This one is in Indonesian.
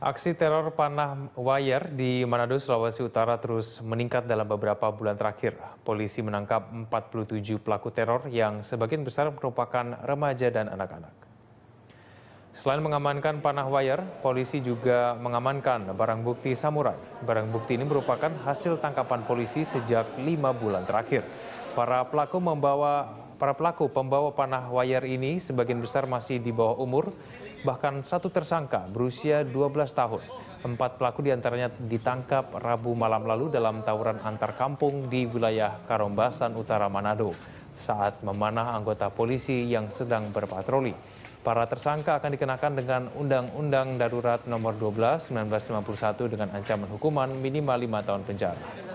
Aksi teror panah wire di Manado, Sulawesi Utara terus meningkat dalam beberapa bulan terakhir. Polisi menangkap 47 pelaku teror yang sebagian besar merupakan remaja dan anak-anak. Selain mengamankan panah wire, polisi juga mengamankan barang bukti samurai. Barang bukti ini merupakan hasil tangkapan polisi sejak lima bulan terakhir. Para pelaku membawa para pelaku pembawa panah wire ini sebagian besar masih di bawah umur bahkan satu tersangka berusia 12 tahun. Empat pelaku diantaranya ditangkap Rabu malam lalu dalam tawuran antar kampung di wilayah Karombasan Utara Manado saat memanah anggota polisi yang sedang berpatroli. Para tersangka akan dikenakan dengan Undang-Undang Darurat Nomor 12 1951 dengan ancaman hukuman minimal 5 tahun penjara.